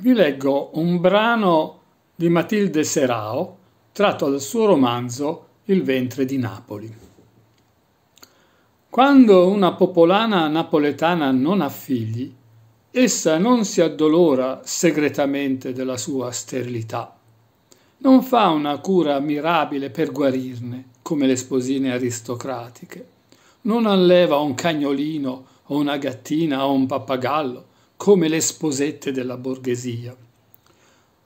vi leggo un brano di Matilde Serao tratto dal suo romanzo Il ventre di Napoli. Quando una popolana napoletana non ha figli, essa non si addolora segretamente della sua sterilità. Non fa una cura mirabile per guarirne, come le sposine aristocratiche. Non alleva un cagnolino o una gattina o un pappagallo come le sposette della borghesia.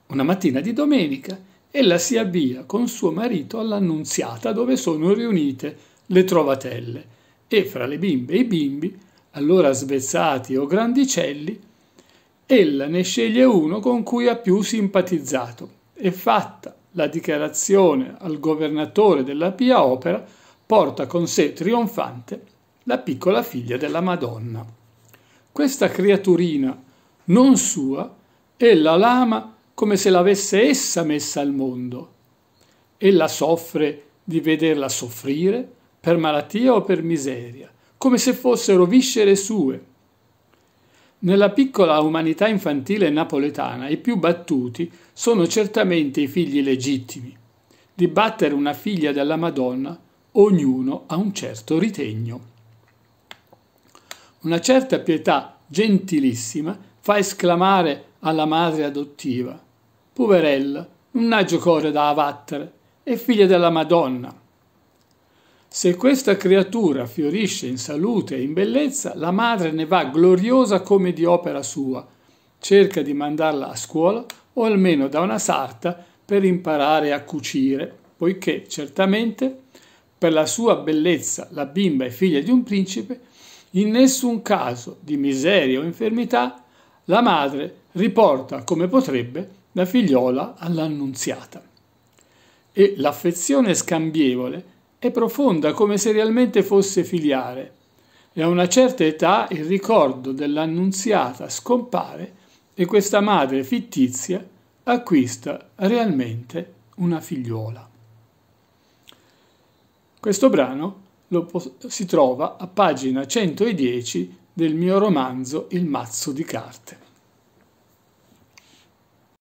Una mattina di domenica ella si avvia con suo marito all'annunziata dove sono riunite le trovatelle e fra le bimbe e i bimbi, allora svezzati o grandicelli, ella ne sceglie uno con cui ha più simpatizzato e fatta la dichiarazione al governatore della Pia Opera porta con sé trionfante la piccola figlia della Madonna. Questa creaturina non sua, ella l'ama come se l'avesse essa messa al mondo. Ella soffre di vederla soffrire per malattia o per miseria, come se fossero viscere sue. Nella piccola umanità infantile napoletana i più battuti sono certamente i figli legittimi. Di battere una figlia della Madonna ognuno ha un certo ritegno. Una certa pietà gentilissima fa esclamare alla madre adottiva Poverella, non ha giocore da avattere, è figlia della Madonna. Se questa creatura fiorisce in salute e in bellezza, la madre ne va gloriosa come di opera sua. Cerca di mandarla a scuola o almeno da una sarta per imparare a cucire, poiché certamente per la sua bellezza la bimba è figlia di un principe in nessun caso di miseria o infermità la madre riporta come potrebbe la figliola all'annunziata. E l'affezione scambievole è profonda come se realmente fosse filiare, e a una certa età il ricordo dell'annunziata scompare e questa madre fittizia acquista realmente una figliuola. Questo brano si trova a pagina 110 del mio romanzo Il mazzo di carte.